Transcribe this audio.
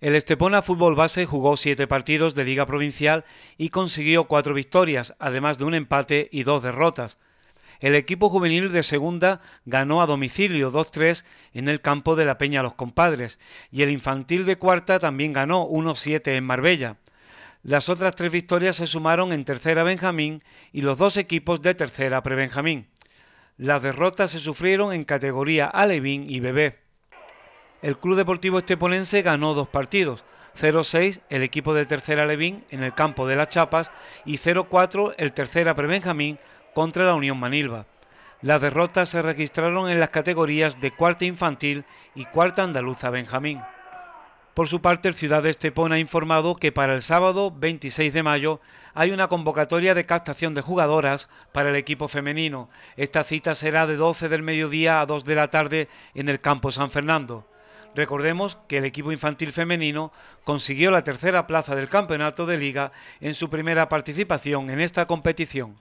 El Estepona Fútbol Base jugó siete partidos de Liga Provincial y consiguió cuatro victorias, además de un empate y dos derrotas. El equipo juvenil de segunda ganó a domicilio 2-3 en el campo de la Peña Los Compadres y el infantil de cuarta también ganó 1-7 en Marbella. Las otras tres victorias se sumaron en tercera Benjamín y los dos equipos de tercera Prebenjamín. Las derrotas se sufrieron en categoría Alevín y Bebé el Club Deportivo Esteponense ganó dos partidos. 0-6 el equipo de Tercera Levín en el campo de las Chapas y 0-4 el Tercera Prebenjamín contra la Unión Manilva. Las derrotas se registraron en las categorías de cuarta infantil y cuarta andaluza Benjamín. Por su parte, el Ciudad de Estepón ha informado que para el sábado 26 de mayo hay una convocatoria de captación de jugadoras para el equipo femenino. Esta cita será de 12 del mediodía a 2 de la tarde en el campo San Fernando. Recordemos que el equipo infantil femenino consiguió la tercera plaza del campeonato de liga en su primera participación en esta competición.